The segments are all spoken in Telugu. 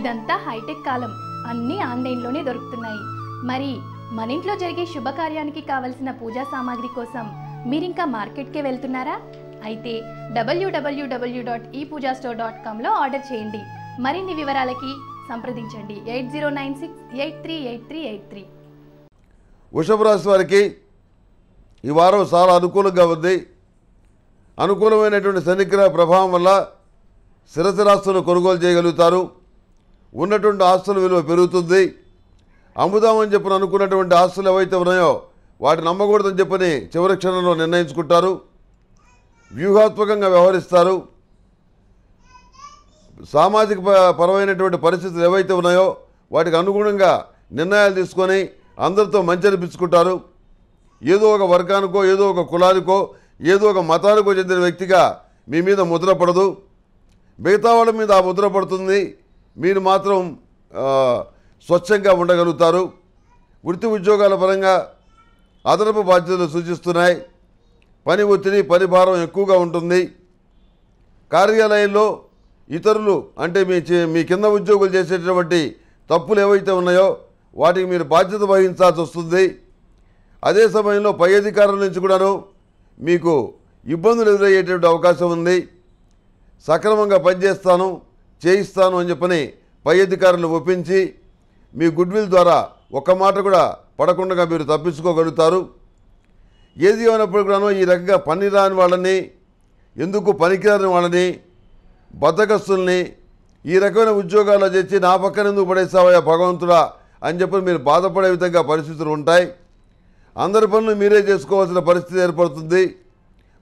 ఇదంతా హైటెక్ కాలం అన్నీ ఆన్లైన్లోనే దొరుకుతున్నాయి మరి మన ఇంట్లో జరిగే శుభకార్యానికి కావలసిన పూజా సామాగ్రి కోసం మీరింకా మార్కెట్కే వెళ్తున్నారా అయితే W W W dot E Puja store dot కామ్లో ఆర్డర్ చేయండి మరిన్ని వివరాలకి సంప్రదించండి eight zero nine six eight three eight three eight three వృషభ రాశి వారికి ఈ వారం చాలా అనుకూలంగా ఉంది అనుకూలమైనటువంటి శనిగ్రహ ప్రభావం వల్ల శిరసరాస్తును కొనుగోలు చేయగలుగుతారు ఉన్నటువంటి ఆస్తుల విలువ పెరుగుతుంది అమ్ముదామని చెప్పిన అనుకున్నటువంటి ఆస్తులు ఏవైతే ఉన్నాయో వాటిని నమ్మకూడదని చెప్పని చివరి క్షణంలో నిర్ణయించుకుంటారు వ్యూహాత్మకంగా వ్యవహరిస్తారు సామాజిక పరమైనటువంటి పరిస్థితులు ఏవైతే ఉన్నాయో వాటికి అనుగుణంగా నిర్ణయాలు తీసుకొని అందరితో మంచి అనిపించుకుంటారు ఏదో ఒక వర్గానికో ఏదో ఒక కులానికో ఏదో ఒక మతానికో చెందిన వ్యక్తిగా మీ మీద ముద్రపడదు మిగతా వాళ్ళ మీద ఆ ముద్ర పడుతుంది మీరు మాత్రం స్వచ్ఛంగా ఉండగలుగుతారు వృత్తి ఉద్యోగాల పరంగా అదనపు బాధ్యతలు సూచిస్తున్నాయి పని ఒత్తిడి పని భారం ఎక్కువగా ఉంటుంది కార్యాలయంలో ఇతరులు అంటే మీ మీ కింద ఉద్యోగులు చేసేటటువంటి తప్పులు ఏవైతే ఉన్నాయో వాటికి మీరు బాధ్యత వహించాల్సి వస్తుంది అదే సమయంలో పై అధికారుల నుంచి కూడాను మీకు ఇబ్బందులు ఎదురయ్యేటువంటి అవకాశం ఉంది సక్రమంగా పనిచేస్తాను చేయిస్తాను అని చెప్పని పై అధికారులు ఒప్పించి మీ గుడ్ విల్ ద్వారా ఒక్క మాట కూడా పడకుండా మీరు తప్పించుకోగలుగుతారు ఏది ఏమైనప్పుడు కూడా ఈ రకంగా పని రాని వాళ్ళని ఎందుకు పనికిరాని వాళ్ళని బద్దకస్తుల్ని ఈ రకమైన ఉద్యోగాల్లో చేసి నా పక్కన ఎందుకు పడేస్తావా భగవంతుడా అని చెప్పి మీరు బాధపడే విధంగా పరిస్థితులు ఉంటాయి అందరి పనులు మీరే చేసుకోవాల్సిన పరిస్థితి ఏర్పడుతుంది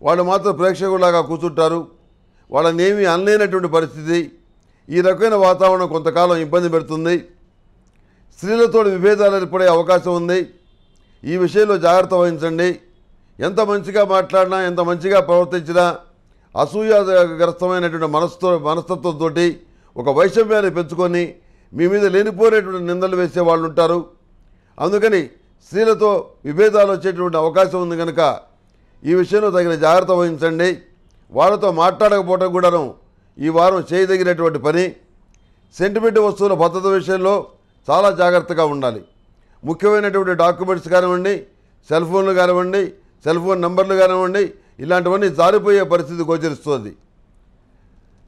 వాళ్ళు మాత్రం ప్రేక్షకులాగా కూర్చుంటారు వాళ్ళని ఏమీ అనలేనటువంటి పరిస్థితి ఈ రకమైన వాతావరణం కొంతకాలం ఇబ్బంది పెడుతుంది స్త్రీలతో విభేదాలు ఏర్పడే అవకాశం ఉంది ఈ విషయంలో జాగ్రత్త వహించండి ఎంత మంచిగా మాట్లాడినా ఎంత మంచిగా ప్రవర్తించినా అసూయాగ్రస్తమైనటువంటి మనస్తో మనస్తత్వంతో ఒక వైషమ్యాన్ని పెంచుకొని మీ మీద లేనిపోయినటువంటి నిందలు వేసే వాళ్ళు ఉంటారు అందుకని స్త్రీలతో విభేదాలు వచ్చేటువంటి అవకాశం ఉంది కనుక ఈ విషయంలో తగిన జాగ్రత్త వహించండి వాళ్ళతో మాట్లాడకపోవటం కూడాను ఈ వారం చేయదగినటువంటి పని సెంటిమెంట్ వస్తువుల భద్రత విషయంలో చాలా జాగ్రత్తగా ఉండాలి ముఖ్యమైనటువంటి డాక్యుమెంట్స్ కానివ్వండి సెల్ ఫోన్లు కానివ్వండి సెల్ ఫోన్ నెంబర్లు కానివ్వండి ఇలాంటివన్నీ జారిపోయే పరిస్థితి గోచరిస్తుంది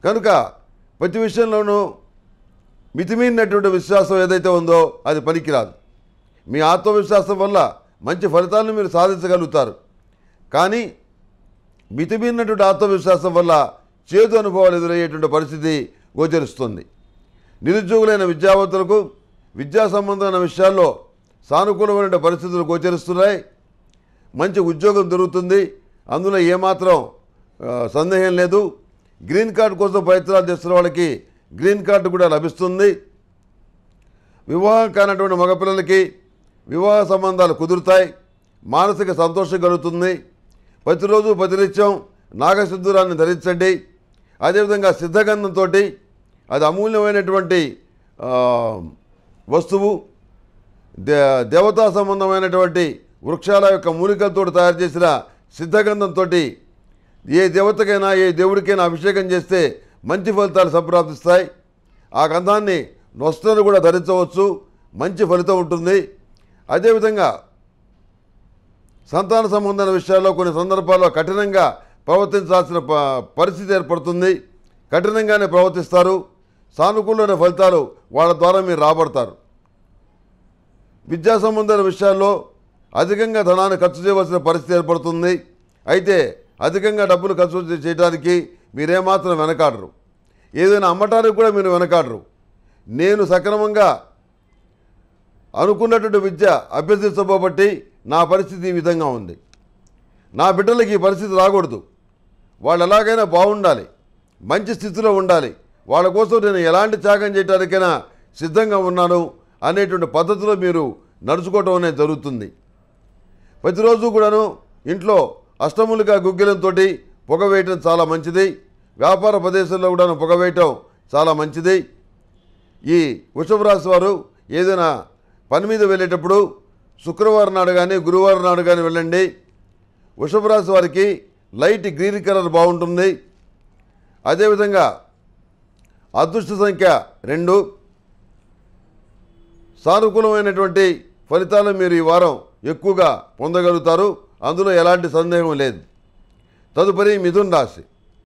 కనుక ప్రతి విషయంలోనూ మితిమీరినటువంటి విశ్వాసం ఏదైతే ఉందో అది పనికిరాదు మీ ఆత్మవిశ్వాసం వల్ల మంచి ఫలితాలను మీరు సాధించగలుగుతారు కానీ మితిమీరినటువంటి ఆత్మవిశ్వాసం వల్ల చేదు అనుభవాలు ఎదురయ్యేటువంటి పరిస్థితి గోచరిస్తుంది నిరుద్యోగులైన విద్యావంతులకు విద్యా సంబంధమైన విషయాల్లో సానుకూలమైన పరిస్థితులు గోచరిస్తున్నాయి మంచి ఉద్యోగం దొరుకుతుంది అందులో ఏమాత్రం సందేహం లేదు గ్రీన్ కార్డు కోసం ప్రయత్నాలు చేస్తున్న వాళ్ళకి గ్రీన్ కార్డు కూడా లభిస్తుంది వివాహం కానటువంటి మగపిల్లలకి వివాహ సంబంధాలు కుదురుతాయి మానసిక సంతోషం కలుగుతుంది ప్రతిరోజు ప్రతినిత్యం నాగసిద్ధురాన్ని ధరించండి అదేవిధంగా సిద్ధగంధంతో అది అమూల్యమైనటువంటి వస్తువు దే దేవతా సంబంధమైనటువంటి వృక్షాల యొక్క మూలికలతో తయారు చేసిన సిద్ధగంధంతో ఏ దేవతకైనా ఏ దేవుడికైనా అభిషేకం చేస్తే మంచి ఫలితాలు సంప్రాప్తిస్తాయి ఆ గంధాన్ని నొస్తను కూడా ధరించవచ్చు మంచి ఫలితం ఉంటుంది అదేవిధంగా సంతాన సంబంధమైన విషయాల్లో కొన్ని సందర్భాల్లో కఠినంగా ప్రవర్తించాల్సిన పరిస్థితి ఏర్పడుతుంది కఠినంగానే ప్రవర్తిస్తారు సానుకూలమైన ఫలితాలు వాళ్ళ ద్వారా మీరు రాబడతారు విద్యా సంబంధమైన విషయాల్లో అధికంగా ధనాన్ని ఖర్చు చేయవలసిన పరిస్థితి ఏర్పడుతుంది అయితే అధికంగా డబ్బులు ఖర్చు చేయడానికి మీరేమాత్రం వెనకాడరు ఏదైనా అమ్మటానికి కూడా మీరు వెనకాడరు నేను సక్రమంగా అనుకున్నటువంటి విద్య అభ్యర్థించబోబట్టి నా పరిస్థితి ఈ విధంగా ఉంది నా బిడ్డలకి ఈ పరిస్థితి రాకూడదు వాళ్ళు ఎలాగైనా బాగుండాలి మంచి స్థితిలో ఉండాలి వాళ్ళ కోసం నేను ఎలాంటి త్యాగం చేయడానికైనా సిద్ధంగా ఉన్నాను అనేటువంటి పద్ధతిలో మీరు నడుచుకోవటం అనేది జరుగుతుంది ప్రతిరోజు కూడాను ఇంట్లో అష్టములుగా గుగ్గిలంతో పొగ వేయటం చాలా మంచిది వ్యాపార ప్రదేశంలో కూడా పొగ వేయటం చాలా మంచిది ఈ వృషభ రాశి వారు ఏదైనా పని మీద వెళ్ళేటప్పుడు శుక్రవారం నాడు కానీ గురువారం నాడు కానీ వెళ్ళండి వృషభ రాశి వారికి లైట్ గ్రీన్ కలర్ బాగుంటుంది అదేవిధంగా అదృష్ట సంఖ్య రెండు సానుకూలమైనటువంటి ఫలితాలు మీరు ఈ వారం ఎక్కువగా పొందగలుగుతారు అందులో ఎలాంటి సందేహం లేదు తదుపరి మిథున్ రాశి